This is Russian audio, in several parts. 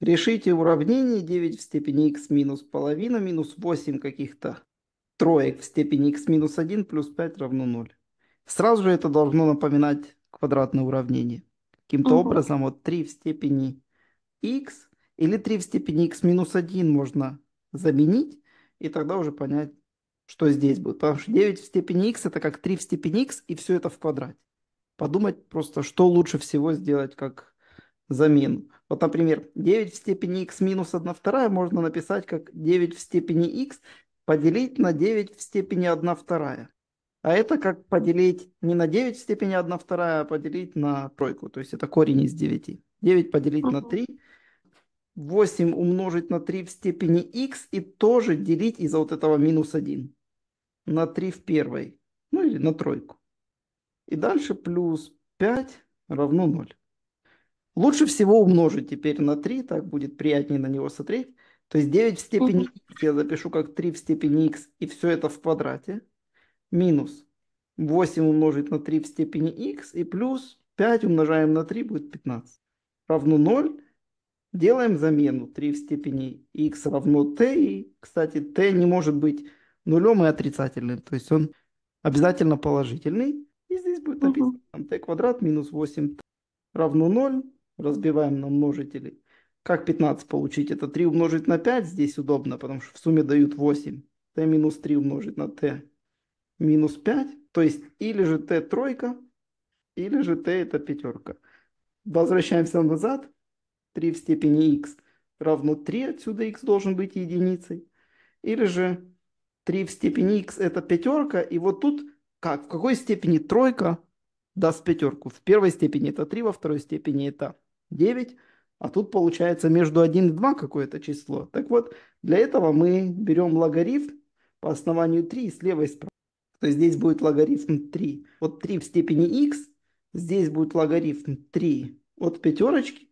Решите уравнение 9 в степени x минус половина минус 8 каких-то троек в степени x минус 1 плюс 5 равно 0. Сразу же это должно напоминать квадратное уравнение. Каким-то угу. образом вот 3 в степени x или 3 в степени x минус 1 можно заменить и тогда уже понять, что здесь будет. Потому что 9 в степени x это как 3 в степени x и все это в квадрате. Подумать просто, что лучше всего сделать как замену. Вот, например, 9 в степени x минус 1 вторая можно написать как 9 в степени x поделить на 9 в степени 1 вторая. А это как поделить не на 9 в степени 1 вторая, а поделить на тройку. То есть это корень из 9. 9 поделить на 3. 8 умножить на 3 в степени x и тоже делить из-за вот этого минус 1 на 3 в первой, ну или на тройку. И дальше плюс 5 равно 0. Лучше всего умножить теперь на 3, так будет приятнее на него смотреть. То есть 9 в степени x я запишу как 3 в степени x, и все это в квадрате. Минус 8 умножить на 3 в степени x, и плюс 5 умножаем на 3 будет 15. Равно 0. Делаем замену 3 в степени x равно t. И, кстати, t не может быть нулем и отрицательным. То есть он обязательно положительный. И здесь будет написано угу. t квадрат минус 8 равно 0 разбиваем на множители. Как 15 получить? Это 3 умножить на 5 здесь удобно, потому что в сумме дают 8. t минус 3 умножить на t минус 5. То есть или же t тройка, или же t это пятерка. Возвращаемся назад. 3 в степени x равно 3, отсюда x должен быть единицей. Или же 3 в степени x это пятерка, и вот тут как, в какой степени тройка даст пятерку? В первой степени это 3, во второй степени это 9, а тут получается между 1 и 2 какое-то число. Так вот, для этого мы берем логарифм по основанию 3 и слева и справа. То есть здесь будет логарифм 3 Вот 3 в степени x, здесь будет логарифм 3 от пятерочки,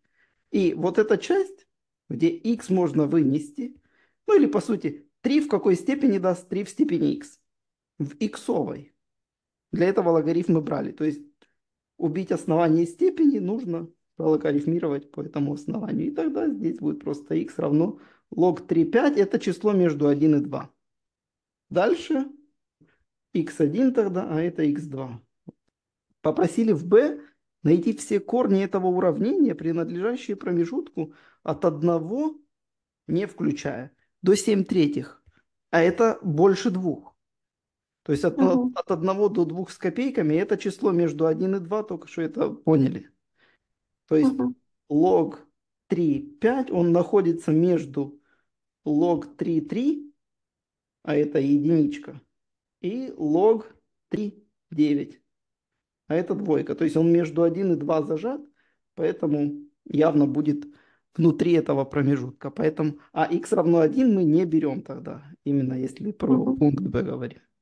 и вот эта часть, где x можно вынести, ну или по сути 3 в какой степени даст 3 в степени x? В иксовой. Для этого логарифм мы брали. То есть убить основание степени нужно логарифмировать по этому основанию. И тогда здесь будет просто x равно log 3, 5. Это число между 1 и 2. Дальше x1 тогда, а это x2. Попросили в b найти все корни этого уравнения, принадлежащие промежутку от 1, не включая, до 7 третьих. А это больше 2. То есть от, угу. от 1 до 2 с копейками это число между 1 и 2, только что это поняли. То есть угу. log 3, 5, он находится между log 3, 3, а это единичка, и log 3, 9, а это двойка. То есть он между 1 и 2 зажат, поэтому явно будет внутри этого промежутка. Поэтому, а x равно 1 мы не берем тогда, именно если про пункт b говорим.